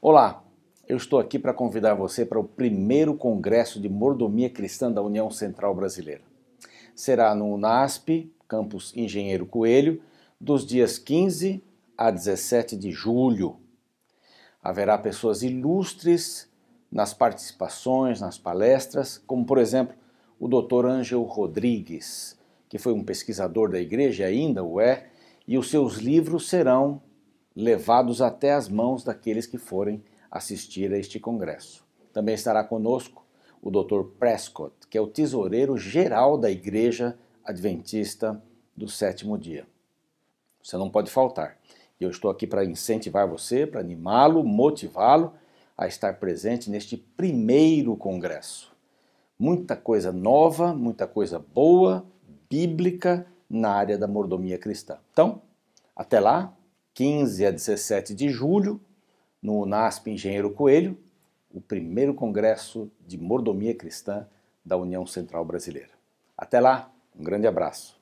Olá, eu estou aqui para convidar você para o primeiro Congresso de Mordomia Cristã da União Central Brasileira. Será no UNASP, campus Engenheiro Coelho, dos dias 15 a 17 de julho. Haverá pessoas ilustres nas participações, nas palestras, como por exemplo o Dr. Ângelo Rodrigues, que foi um pesquisador da igreja e ainda o é, e os seus livros serão levados até as mãos daqueles que forem assistir a este congresso. Também estará conosco o Dr. Prescott, que é o tesoureiro geral da Igreja Adventista do Sétimo Dia. Você não pode faltar. Eu estou aqui para incentivar você, para animá-lo, motivá-lo a estar presente neste primeiro congresso. Muita coisa nova, muita coisa boa, bíblica na área da mordomia cristã. Então, até lá, 15 a 17 de julho, no UNASP Engenheiro Coelho, o primeiro congresso de mordomia cristã da União Central Brasileira. Até lá, um grande abraço.